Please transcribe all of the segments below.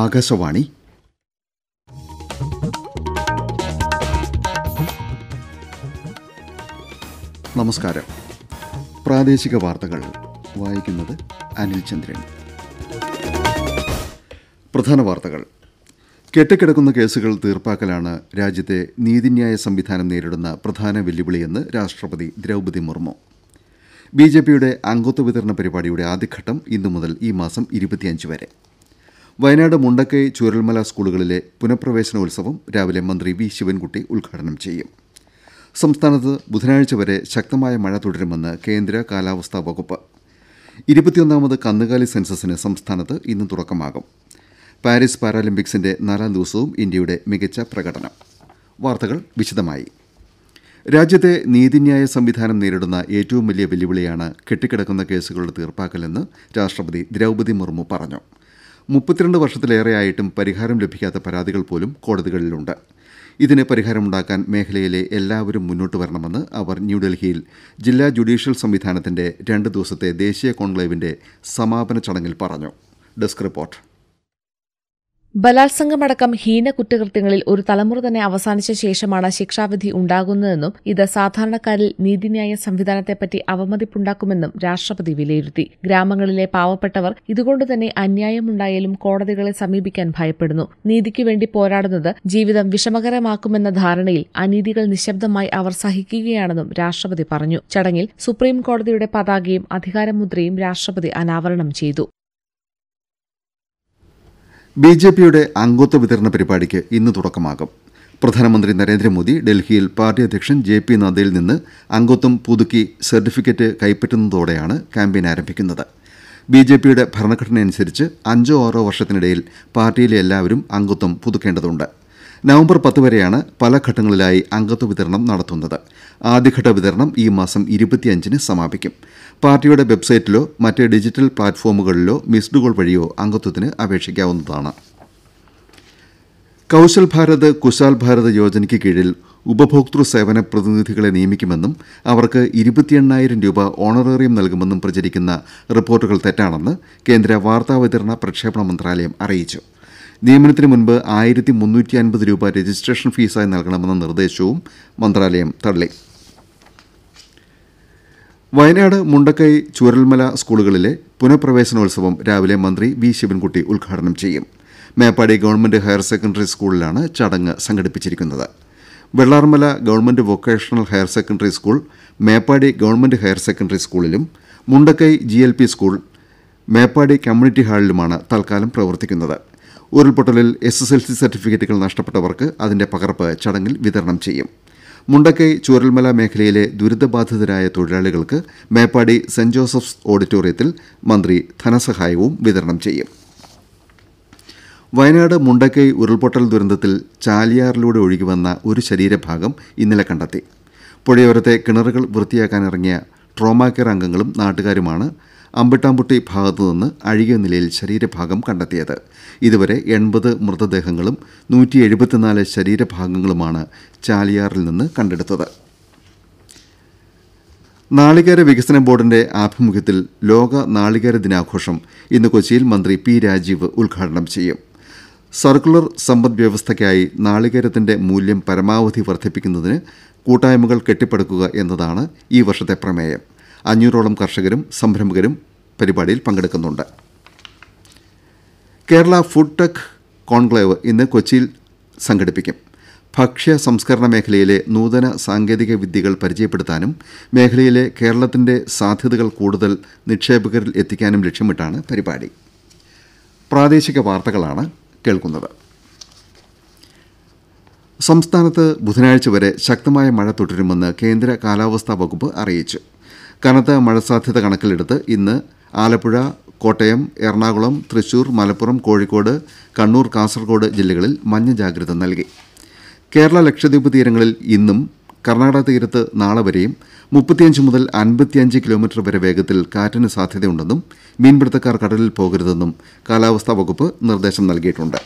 ആകാശവാണി നമസ്കാരം പ്രാദേശിക വാർത്തകൾ വായിക്കുന്നത് അനിൽ ചന്ദ്രൻ പ്രധാന വാർത്തകൾ കെട്ടിക്കിടക്കുന്ന കേസുകൾ തീർപ്പാക്കലാണ് രാജ്യത്തെ നീതിന്യായ സംവിധാനം നേരിടുന്ന പ്രധാന വെല്ലുവിളിയെന്ന് രാഷ്ട്രപതി ദ്രൗപദി മുർമു ബി ജെ പിയുടെ അംഗത്വ വിതരണ പരിപാടിയുടെ ആദ്യഘട്ടം ഇന്നു മുതൽ ഈ മാസം ഇരുപത്തിയഞ്ച് വരെ വയനാട് മുണ്ടക്കൈ ചൂരൽമല സ്കൂളുകളിലെ ഉത്സവം രാവിലെ മന്ത്രി വി ശിവൻകുട്ടി ഉദ്ഘാടനം ചെയ്യും സംസ്ഥാനത്ത് ബുധനാഴ്ച വരെ ശക്തമായ മഴ തുടരുമെന്ന് കേന്ദ്ര കാലാവസ്ഥാ വകുപ്പ് ഇരുപത്തിയൊന്നാമത് കന്നുകാലി സെൻസസിന് സംസ്ഥാനത്ത് ഇന്ന് തുടക്കമാകും പാരീസ് പാരാലിമ്പിക്സിന്റെ നാലാം ദിവസവും ഇന്ത്യയുടെ മികച്ച പ്രകടനം വാർത്തകൾ വിശദമായി രാജ്യത്തെ നീതിന്യായ സംവിധാനം നേരിടുന്ന ഏറ്റവും വലിയ വെല്ലുവിളിയാണ് കെട്ടിക്കിടക്കുന്ന കേസുകളുടെ തീർപ്പാക്കലെന്ന് രാഷ്ട്രപതി ദ്രൗപതി മുർമു പറഞ്ഞു മുപ്പത്തിരണ്ട് വർഷത്തിലേറെയായിട്ടും പരിഹാരം ലഭിക്കാത്ത പരാതികൾ പോലും കോടതികളിലുണ്ട് ഇതിന് പരിഹാരമുണ്ടാക്കാൻ മേഖലയിലെ എല്ലാവരും മുന്നോട്ട് വരണമെന്ന് അവർ ന്യൂഡൽഹിയിൽ ജില്ലാ ജുഡീഷ്യൽ സംവിധാനത്തിന്റെ രണ്ട് ദിവസത്തെ ദേശീയ കോൺക്ലേവിന്റെ സമാപന ചടങ്ങിൽ പറഞ്ഞു ഡെസ്ക് റിപ്പോർട്ട് ബലാത്സംഗമടക്കം ഹീന കുറ്റകൃത്യങ്ങളിൽ ഒരു തലമുറ തന്നെ അവസാനിച്ച ശേഷമാണ് ശിക്ഷാവിധി ഉണ്ടാകുന്നതെന്നും ഇത് സാധാരണക്കാരിൽ നീതിന്യായ സംവിധാനത്തെപ്പറ്റി അവമതിപ്പുണ്ടാക്കുമെന്നും രാഷ്ട്രപതി വിലയിരുത്തി ഗ്രാമങ്ങളിലെ പാവപ്പെട്ടവർ ഇതുകൊണ്ടുതന്നെ അന്യായമുണ്ടായാലും കോടതികളെ സമീപിക്കാൻ ഭയപ്പെടുന്നു നീതിക്കുവേണ്ടി പോരാടുന്നത് ജീവിതം വിഷമകരമാക്കുമെന്ന ധാരണയിൽ അനീതികൾ നിശബ്ദമായി അവർ സഹിക്കുകയാണെന്നും രാഷ്ട്രപതി പറഞ്ഞു ചടങ്ങിൽ സുപ്രീം കോടതിയുടെ പതാകയും അധികാരമുദ്രയും രാഷ്ട്രപതി അനാവരണം ചെയ്തു ബി ജെ പിയുടെ അംഗത്വ വിതരണ പരിപാടിക്ക് ഇന്ന് തുടക്കമാകും പ്രധാനമന്ത്രി നരേന്ദ്രമോദി ഡൽഹിയിൽ പാർട്ടി അധ്യക്ഷൻ ജെ പി നദ്ദയിൽ നിന്ന് അംഗത്വം പുതുക്കി സർട്ടിഫിക്കറ്റ് കൈപ്പറ്റുന്നതോടെയാണ് ക്യാമ്പയിൻ ആരംഭിക്കുന്നത് ബി ജെ പിയുടെ ഭരണഘടനയനുസരിച്ച് അഞ്ചോ ആറോ വർഷത്തിനിടയിൽ പാർട്ടിയിലെ എല്ലാവരും അംഗത്വം പുതുക്കേണ്ടതുണ്ട് നവംബർ പത്ത് വരെയാണ് പല ഘട്ടങ്ങളിലായി അംഗത്വ വിതരണം നടത്തുന്നത് ആദ്യഘട്ട വിതരണം ഈ മാസം ഇരുപത്തിയഞ്ചിന് സമാപിക്കും പാർട്ടിയുടെ വെബ്സൈറ്റിലോ മറ്റ് ഡിജിറ്റൽ പ്ലാറ്റ്ഫോമുകളിലോ മിസ്ഡ് കോൾ വഴിയോ അംഗത്വത്തിന് അപേക്ഷിക്കാവുന്നതാണ് കൌശൽ ഭാരത് കുശാൽ ഭാരത് യോജനയ്ക്ക് കീഴിൽ ഉപഭോക്തൃ സേവന പ്രതിനിധികളെ നിയമിക്കുമെന്നും അവർക്ക് ഇരുപത്തിയെണ്ണായിരം രൂപ ഓണറേറിയം നൽകുമെന്നും പ്രചരിക്കുന്ന റിപ്പോർട്ടുകൾ തെറ്റാണെന്ന് കേന്ദ്ര വാർത്താവിതരണ പ്രക്ഷേപണ മന്ത്രാലയം അറിയിച്ചു നിയമനത്തിന് മുൻപ് ആയിരത്തി മുന്നൂറ്റി അൻപത് രൂപ രജിസ്ട്രേഷൻ ഫീസായി നൽകണമെന്ന നിർദ്ദേശവും മന്ത്രാലയം തള്ളി വയനാട് മുണ്ടക്കൈ ചുരൽമല സ്കൂളുകളിലെ പുനഃപ്രവേശനോത്സവം രാവിലെ മന്ത്രി വി ശിവൻകുട്ടി ഉദ്ഘാടനം ചെയ്യും മേപ്പാടി ഗവൺമെന്റ് ഹയർ സെക്കൻഡറി സ്കൂളിലാണ് ചടങ്ങ് സംഘടിപ്പിച്ചിരിക്കുന്നത് Vellarmala government vocational higher secondary school Meppadi government higher secondary സ്കൂളിലും Mundakkai G school Meppadi community ഹാളിലുമാണ് തൽക്കാലം പ്രവർത്തിക്കുന്നത് ഉരുൾപൊട്ടലിൽ എസ് എസ് എൽ സി സർട്ടിഫിക്കറ്റുകൾ നഷ്ടപ്പെട്ടവർക്ക് അതിന്റെ പകർപ്പ് ചടങ്ങിൽ വിതരണം ചെയ്യും മുണ്ടക്കൈ ചൂരൽമല മേഖലയിലെ ദുരിതബാധിതരായ തൊഴിലാളികൾക്ക് മേപ്പാടി സെന്റ് ജോസഫ്സ് ഓഡിറ്റോറിയത്തിൽ മന്ത്രി ധനസഹായവും വിതരണം ചെയ്യും വയനാട് മുണ്ടക്കൈ ഉരുൾപൊട്ടൽ ദുരന്തത്തിൽ ചാലിയാറിലൂടെ ഒഴുകിവന്ന ഒരു ശരീരഭാഗം ഇന്നലെ കണ്ടെത്തി പുഴയോരത്തെ കിണറുകൾ വൃത്തിയാക്കാനിറങ്ങിയ ട്രോമാ കെയർ അംഗങ്ങളും നാട്ടുകാരുമാണ് അമ്പിട്ടാമ്പുട്ടി ഭാഗത്തുനിന്ന് അഴുകിയ നിലയിൽ ശരീരഭാഗം കണ്ടെത്തിയത് ഇതുവരെ എൺപത് മൃതദേഹങ്ങളും നൂറ്റി എഴുപത്തിനാല് ശരീരഭാഗങ്ങളുമാണ് ചാലിയാറിൽ നിന്ന് കണ്ടെടുത്തത് നാളികേര വികസന ബോർഡിന്റെ ആഭിമുഖ്യത്തിൽ ലോക നാളികേര ദിനാഘോഷം ഇന്ന് കൊച്ചിയിൽ മന്ത്രി പി രാജീവ് ഉദ്ഘാടനം ചെയ്യും സർക്കുലർ സമ്പദ് വ്യവസ്ഥയ്ക്കായി നാളികേരത്തിന്റെ മൂല്യം പരമാവധി വർദ്ധിപ്പിക്കുന്നതിന് കൂട്ടായ്മകൾ കെട്ടിപ്പടുക്കുക എന്നതാണ് ഈ വർഷത്തെ പ്രമേയം അഞ്ഞൂറോളം കർഷകരും സംരംഭകരും പരിപാടിയിൽ പങ്കെടുക്കുന്നുണ്ട് കേരള ഫുഡ് ടെക് കോൺക്ലേവ് ഇന്ന് കൊച്ചിയിൽ സംഘടിപ്പിക്കും ഭക്ഷ്യ സംസ്കരണ മേഖലയിലെ നൂതന സാങ്കേതിക വിദ്യകൾ പരിചയപ്പെടുത്താനും മേഖലയിലെ കേരളത്തിൻ്റെ സാധ്യതകൾ കൂടുതൽ നിക്ഷേപകരിൽ എത്തിക്കാനും ലക്ഷ്യമിട്ടാണ് പരിപാടി പ്രാദേശിക വാർത്തകളാണ് കേൾക്കുന്നത് സംസ്ഥാനത്ത് ബുധനാഴ്ച വരെ ശക്തമായ മഴ തുടരുമെന്ന് കേന്ദ്ര കാലാവസ്ഥാ വകുപ്പ് അറിയിച്ചു കനത്ത മഴ സാധ്യത കണക്കിലെടുത്ത് ഇന്ന് ആലപ്പുഴ കോട്ടയം എറണാകുളം തൃശൂർ മലപ്പുറം കോഴിക്കോട് കണ്ണൂർ കാസർഗോഡ് ജില്ലകളിൽ മഞ്ഞ ജാഗ്രത നൽകി കേരള ലക്ഷദ്വീപ് തീരങ്ങളിൽ ഇന്നും കർണാടക തീരത്ത് നാളെ വരെയും മുപ്പത്തിയഞ്ച് മുതൽ അൻപത്തിയഞ്ച് കിലോമീറ്റർ വരെ വേഗത്തിൽ കാറ്റിന് സാധ്യതയുണ്ടെന്നും മീൻപിടുത്തക്കാർ കടലിൽ പോകരുതെന്നും കാലാവസ്ഥാ വകുപ്പ് നിർദ്ദേശം നൽകിയിട്ടുണ്ട്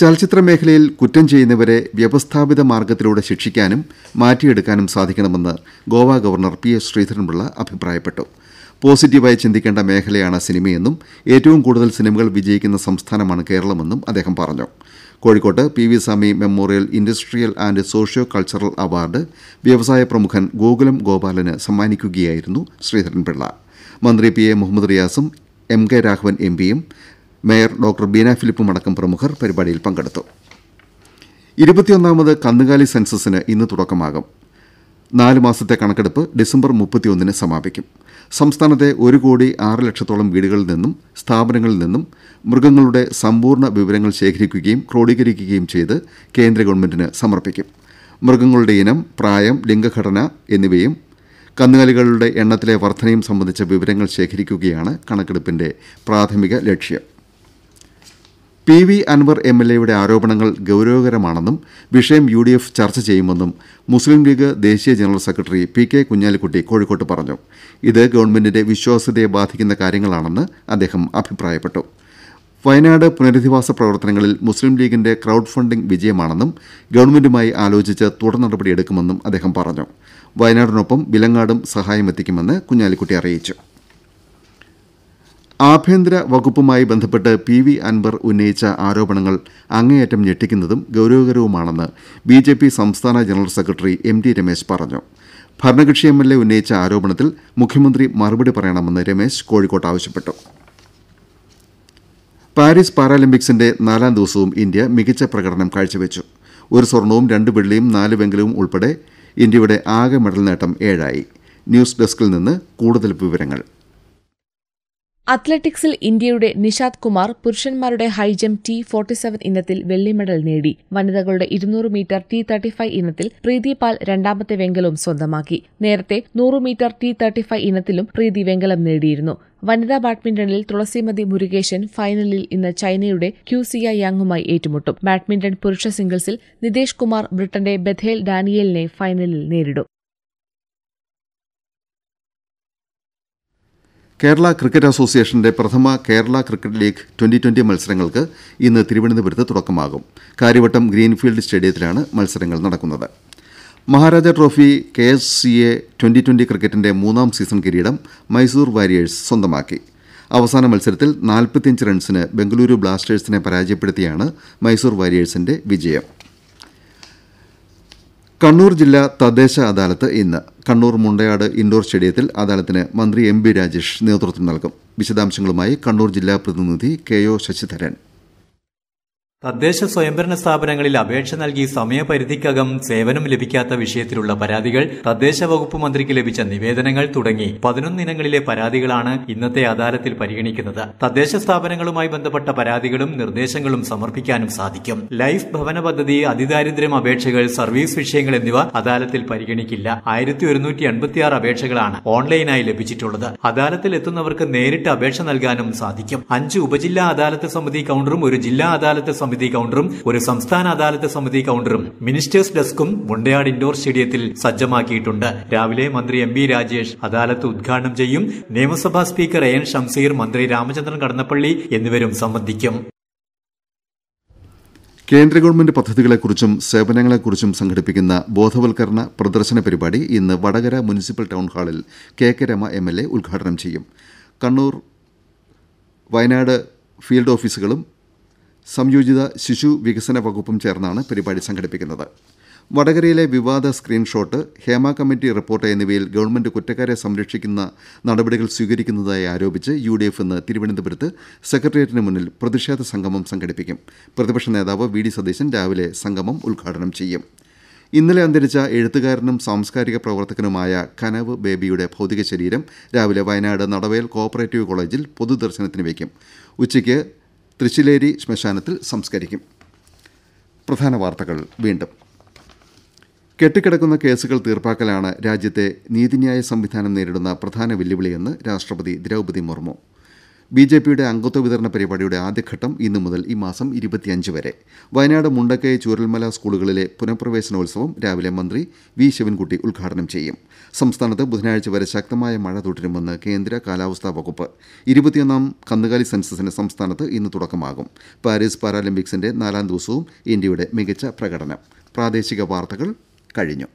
ചലച്ചിത്ര മേഖലയിൽ കുറ്റം ചെയ്യുന്നവരെ വ്യവസ്ഥാപിത മാർഗ്ഗത്തിലൂടെ ശിക്ഷിക്കാനും മാറ്റിയെടുക്കാനും സാധിക്കണമെന്ന് Goa governor P S Sreedharan Pillai അഭിപ്രായപ്പെട്ടു പോസിറ്റീവായി ചിന്തിക്കേണ്ട മേഖലയാണ് സിനിമയെന്നും ഏറ്റവും കൂടുതൽ സിനിമകൾ വിജയിക്കുന്ന സംസ്ഥാനമാണ് കേരളമെന്നും അദ്ദേഹം പറഞ്ഞു കോഴിക്കോട്ട് P V Swami memorial industrial and socio cultural award വ്യവസായ പ്രമുഖൻ ഗോകുലം ഗോപാലന് സമ്മാനിക്കുകയായിരുന്നു ശ്രീധരൻപിള്ള മന്ത്രി പി എ മുഹമ്മദ് റിയാസും എം കെ രാഘവൻ എം പിയും മേയർ ഡോക്ടർ ബീന അടക്കം പ്രമുഖർ പരിപാടിയിൽ പങ്കെടുത്തു ഇരുപത്തിയൊന്നാമത് കന്നുകാലി സെൻസസിന് ഇന്ന് തുടക്കമാകും നാല് മാസത്തെ കണക്കെടുപ്പ് ഡിസംബർ മുപ്പത്തിയൊന്നിന് സമാപിക്കും സംസ്ഥാനത്തെ ഒരു കോടി ആറ് ലക്ഷത്തോളം വീടുകളിൽ നിന്നും സ്ഥാപനങ്ങളിൽ നിന്നും മൃഗങ്ങളുടെ സമ്പൂർണ്ണ വിവരങ്ങൾ ശേഖരിക്കുകയും ക്രോഡീകരിക്കുകയും ചെയ്ത് കേന്ദ്ര ഗവൺമെന്റിന് സമർപ്പിക്കും മൃഗങ്ങളുടെ ഇനം പ്രായം ലിംഗഘടന എന്നിവയും കന്നുകാലികളുടെ എണ്ണത്തിലെ വർധനയും സംബന്ധിച്ച വിവരങ്ങൾ ശേഖരിക്കുകയാണ് കണക്കെടുപ്പിന്റെ പ്രാഥമിക ലക്ഷ്യം P V Anvar M L എയുടെ ആരോപണങ്ങൾ ഗൌരവകരമാണെന്നും വിഷയം യു ഡി എഫ് ചർച്ച ചെയ്യുമെന്നും മുസ്ലിം ലീഗ് ദേശീയ general secretary P K Kunhalikutty കോഴിക്കോട്ട് പറഞ്ഞു ഇത് ഗവൺമെന്റിന്റെ വിശ്വാസ്യതയെ ബാധിക്കുന്ന കാര്യങ്ങളാണെന്ന് അദ്ദേഹം അഭിപ്രായപ്പെട്ടു വയനാട് പുനരധിവാസ പ്രവർത്തനങ്ങളിൽ മുസ്ലിം ലീഗിന്റെ ക്രൌഡ് ഫണ്ടിംഗ് വിജയമാണെന്നും ഗവൺമെന്റുമായി ആലോചിച്ച് തുടർ നടപടിയെടുക്കുമെന്നും അദ്ദേഹം പറഞ്ഞു വയനാടിനൊപ്പം വിലങ്ങാടും സഹായമെത്തിക്കുമെന്ന് കുഞ്ഞാലിക്കുട്ടി അറിയിച്ചു ആഭ്യന്തര വകുപ്പുമായി ബന്ധപ്പെട്ട് പി വി അൻവർ ഉന്നയിച്ച ആരോപണങ്ങൾ അങ്ങേയറ്റം ഞെട്ടിക്കുന്നതും ഗൌരവകരവുമാണെന്ന് ബി ജെ പി സംസ്ഥാന general secretary M T Ramesh പറഞ്ഞു ഭരണകക്ഷി എം എൽ എ ഉന്നയിച്ച ആരോപണത്തിൽ മുഖ്യമന്ത്രി മറുപടി പറയണമെന്ന് രമേശ് കോഴിക്കോട്ട് ആവശ്യപ്പെട്ടു പാരീസ് പാരാലിമ്പിക്സിന്റെ നാലാം ദിവസവും ഇന്ത്യ മികച്ച പ്രകടനം കാഴ്ചവെച്ചു ഒരു സ്വർണവും രണ്ട് വെള്ളിയും നാല് വെങ്കലവും ഉൾപ്പെടെ ഇന്ത്യയുടെ ആകെ മെഡൽ നേട്ടം ഏഴായി ന്യൂസ് ഡെസ്കിൽ നിന്ന് കൂടുതൽ വിവരങ്ങൾ അത്ലറ്റിക്സിൽ ഇന്ത്യയുടെ നിഷാദ് കുമാർ പുരുഷന്മാരുടെ ഹൈജംപ് ടി ഫോർട്ടി സെവൻ ഇനത്തിൽ വെള്ളി മെഡൽ നേടി വനിതകളുടെ ഇരുന്നൂറ് മീറ്റർ ടി തേർട്ടി ഫൈവ് ഇനത്തിൽ പ്രീതി പാൽ രണ്ടാമത്തെ വെങ്കലവും സ്വന്തമാക്കി നേരത്തെ നൂറ് മീറ്റർ ടി തേർട്ടി ഫൈവ് ഇനത്തിലും പ്രീതി വെങ്കലം നേടിയിരുന്നു വനിതാ ബാഡ്മിന്റണിൽ തുളസിമതി മുരുകേശൻ ഫൈനലിൽ ഇന്ന് ചൈനയുടെ ക്യൂസിയ യാങ്ങുമായി ഏറ്റുമുട്ടും ബാഡ്മിന്റൺ പുരുഷ സിംഗിൾസിൽ നിതേഷ് കുമാർ ബ്രിട്ടന്റെ ബഥേൽ ഡാനിയലിനെ ഫൈനലിൽ നേരിടും കേരള ക്രിക്കറ്റ് അസോസിയേഷന്റെ പ്രഥമ Kerala cricket league twenty twenty മത്സരങ്ങൾക്ക് ഇന്ന് തിരുവനന്തപുരത്ത് തുടക്കമാകും കാര്യവട്ടം ഗ്രീൻഫീൽഡ് സ്റ്റേഡിയത്തിലാണ് മത്സരങ്ങൾ നടക്കുന്നത് Maharaja trophy K S C A twenty twenty ക്രിക്കറ്റിന്റെ മൂന്നാം സീസൺ കിരീടം മൈസൂർ വാരിയേഴ്സ് സ്വന്തമാക്കി അവസാന മത്സരത്തിൽ നാൽപ്പത്തിയഞ്ച് റൺസിന് ബംഗളൂരു ബ്ലാസ്റ്റേഴ്സിനെ പരാജയപ്പെടുത്തിയാണ് മൈസൂർ വാരിയേഴ്സിന്റെ വിജയം കണ്ണൂർ ജില്ലാ തദ്ദേശ അദാലത്ത് ഇന്ന് കണ്ണൂർ മുണ്ടയാട് ഇൻഡോർ സ്റ്റേഡിയത്തിൽ അദാലത്തിന് മന്ത്രി എം ബി രാജേഷ് നേതൃത്വം നൽകും വിശദാംശങ്ങളുമായി കണ്ണൂർ ജില്ലാ പ്രതിനിധി കെ ഒ ശശിധരൻ തദ്ദേശ സ്വയംഭരണ സ്ഥാപനങ്ങളിൽ അപേക്ഷ നൽകി സമയപരിധിക്കകം സേവനം ലഭിക്കാത്ത വിഷയത്തിലുള്ള പരാതികൾ തദ്ദേശ വകുപ്പ് മന്ത്രിക്ക് ലഭിച്ച നിവേദനങ്ങൾ തുടങ്ങി പതിനൊന്നിനങ്ങളിലെ പരാതികളാണ് ഇന്നത്തെ അദാലത്തിൽ പരിഗണിക്കുന്നത് തദ്ദേശ സ്ഥാപനങ്ങളുമായി ബന്ധപ്പെട്ട പരാതികളും നിർദ്ദേശങ്ങളും സമർപ്പിക്കാനും സാധിക്കും ലൈഫ് ഭവന പദ്ധതി അതിദാരിദ്ര്യം അപേക്ഷകൾ സർവീസ് വിഷയങ്ങൾ എന്നിവ അദാലത്തിൽ പരിഗണിക്കില്ല ആയിരത്തി ഒരുന്നൂറ്റി അപേക്ഷകളാണ് ഓൺലൈനായി ലഭിച്ചിട്ടുള്ളത് അദാലത്തിൽ എത്തുന്നവർക്ക് നേരിട്ട് അപേക്ഷ നൽകാനും സാധിക്കും അഞ്ച് ഉപജില്ലാ അദാലത്ത് സമിതി കൌണ്ടറും ഒരു ജില്ലാ അദാലത്ത് സമിതി കൌണ്ടറും ഒരു സംസ്ഥാന അദാലത്ത് സമിതി കൌണ്ടറും മിനിസ്റ്റേഴ്സ് ഡെസ്കും മുണ്ടയാട് ഇൻഡോർ സ്റ്റേഡിയത്തിൽ സജ്ജമാക്കിയിട്ടുണ്ട് രാവിലെ മന്ത്രി എം വി രാജേഷ് അദാലത്ത് ഉദ്ഘാടനം ചെയ്യും നിയമസഭാ സ്പീക്കർ എ എൻ ഷംസീർ മന്ത്രി രാമചന്ദ്രൻ കടന്നപ്പള്ളി എന്നിവരും സംബന്ധിക്കും കേന്ദ്ര ഗവൺമെന്റ് പദ്ധതികളെക്കുറിച്ചും സേവനങ്ങളെക്കുറിച്ചും സംഘടിപ്പിക്കുന്ന ബോധവൽക്കരണ പ്രദർശന പരിപാടി ഇന്ന് വടകര മുനിസിപ്പൽ ടൗൺ ഹാളിൽ K K Rema M L A ഉദ്ഘാടനം ചെയ്യും കണ്ണൂർ വയനാട് ഫീൽഡ് ഓഫീസുകളും സംയോജിത ശിശു വികസന വകുപ്പും ചേർന്നാണ് പരിപാടി സംഘടിപ്പിക്കുന്നത് വടകരയിലെ വിവാദ സ്ക്രീൻഷോട്ട് ഹേമ കമ്മിറ്റി റിപ്പോർട്ട് എന്നിവയിൽ ഗവൺമെന്റ് കുറ്റക്കാരെ സംരക്ഷിക്കുന്ന നടപടികൾ സ്വീകരിക്കുന്നതായി ആരോപിച്ച് യു ഡി എഫ് ഇന്ന് തിരുവനന്തപുരത്ത് സെക്രട്ടേറിയറ്റിന് മുന്നിൽ പ്രതിഷേധ സംഗമം സംഘടിപ്പിക്കും പ്രതിപക്ഷ നേതാവ് വി ഡി സതീശൻ രാവിലെ സംഗമം ഉദ്ഘാടനം ചെയ്യും ഇന്നലെ അന്തരിച്ച എഴുത്തുകാരനും സാംസ്കാരിക പ്രവർത്തകനുമായ കനവ് ബേബിയുടെ ഭൗതിക ശരീരം രാവിലെ വയനാട് നടവേൽ ഓപ്പറേറ്റീവ് കോളേജിൽ പൊതുദർശനത്തിന് വയ്ക്കും ഉച്ചയ്ക്ക് തൃശ്ശിലേരി ശ്മശാനത്തിൽ സംസ്കരിക്കും പ്രധാന വാർത്തകൾ വീണ്ടും കെട്ടിക്കിടക്കുന്ന കേസുകൾ തീർപ്പാക്കലാണ് രാജ്യത്തെ നീതിന്യായ സംവിധാനം നേരിടുന്ന പ്രധാന വെല്ലുവിളിയെന്ന് രാഷ്ട്രപതി ദ്രൗപദി മുർമു ബി ജെ പിയുടെ അംഗത്വ വിതരണ പരിപാടിയുടെ ആദ്യഘട്ടം ഇന്നു മുതൽ ഈ മാസം ഇരുപത്തിയഞ്ച് വരെ വയനാട് മുണ്ടക്കൈ ചൂരൽമല സ്കൂളുകളിലെ പുനഃപ്രവേശനോത്സവം രാവിലെ മന്ത്രി വി ശിവൻകുട്ടി ഉദ്ഘാടനം ചെയ്യും സംസ്ഥാനത്ത് ബുധനാഴ്ച വരെ ശക്തമായ മഴ തുടരുമെന്ന് കേന്ദ്ര കാലാവസ്ഥാ വകുപ്പ് ഇരുപത്തിയൊന്നാം കന്നുകാലി സെൻസസിന് സംസ്ഥാനത്ത് ഇന്ന് തുടക്കമാകും പാരീസ് പാരാലിമ്പിക്സിന്റെ നാലാം ദിവസവും ഇന്ത്യയുടെ മികച്ച പ്രകടനം പ്രാദേശിക വാർത്തകൾ കഴിഞ്ഞു